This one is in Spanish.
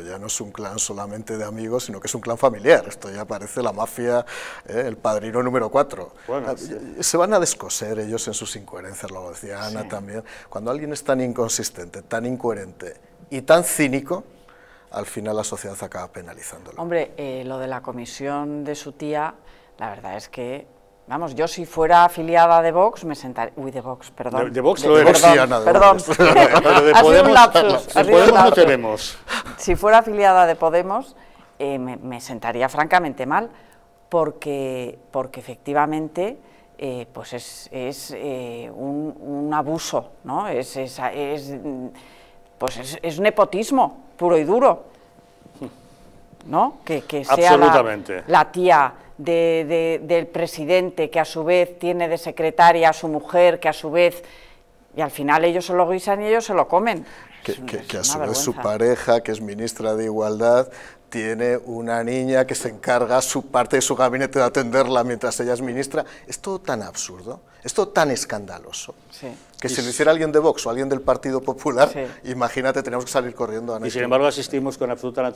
ya no es un clan solamente de amigos, sino que es un clan familiar. Esto ya parece la mafia, eh, el padrino número 4 ah, Se van a descoser ellos en sus incoherencias, lo decía Ana también. Cuando alguien es tan inconsistente, tan incoherente y tan cínico, al final la sociedad acaba penalizándolo. Hombre, eh, lo de la comisión de su tía, la verdad es que Vamos, yo si fuera afiliada de Vox me sentaría Uy, de Vox, perdón. De, Vox lo no Perdón, sí, Ana, Podemos no tenemos si fuera afiliada de Podemos, eh, me, sentaría francamente mal, porque, porque efectivamente eh, pues es, eh, un, abuso, ¿no? es, es, es pues es, nepotismo puro y duro. ¿no? Que, sea la, tía del presidente que a su vez tiene de secretaria a su mujer, que a su vez y al final ellos se lo guisan y ellos se lo comen. Que, a su vez su pareja, que es ministra de Igualdad, tiene una niña que se encarga su parte de su gabinete de atenderla mientras ella es ministra. Es todo tan absurdo, es todo tan escandaloso. Que si lo hiciera alguien de Vox o alguien del Partido Popular, imagínate, tenemos que salir corriendo a Y sin embargo asistimos con absoluta